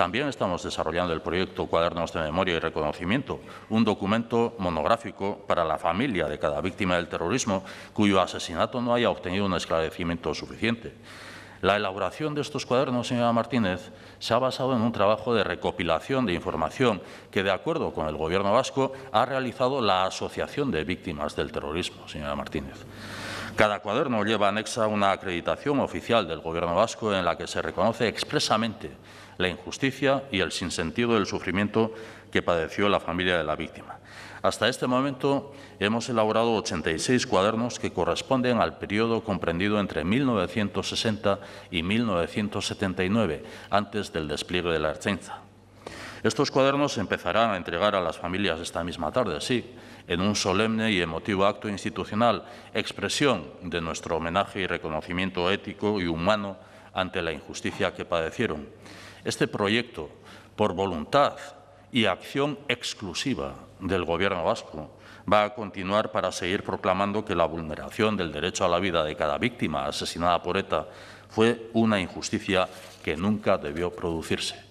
También estamos desarrollando el proyecto Cuadernos de Memoria y Reconocimiento, un documento monográfico para la familia de cada víctima del terrorismo cuyo asesinato no haya obtenido un esclarecimiento suficiente. La elaboración de estos cuadernos, señora Martínez, se ha basado en un trabajo de recopilación de información que, de acuerdo con el Gobierno vasco, ha realizado la Asociación de Víctimas del Terrorismo, señora Martínez. Cada cuaderno lleva anexa una acreditación oficial del Gobierno vasco en la que se reconoce expresamente la injusticia y el sinsentido del sufrimiento que padeció la familia de la víctima. Hasta este momento hemos elaborado 86 cuadernos que corresponden al periodo comprendido entre 1960 y 1979, antes del despliegue de la Archenza. Estos cuadernos empezarán a entregar a las familias esta misma tarde, sí, en un solemne y emotivo acto institucional, expresión de nuestro homenaje y reconocimiento ético y humano ante la injusticia que padecieron. Este proyecto, por voluntad y acción exclusiva del Gobierno vasco va a continuar para seguir proclamando que la vulneración del derecho a la vida de cada víctima asesinada por ETA fue una injusticia que nunca debió producirse.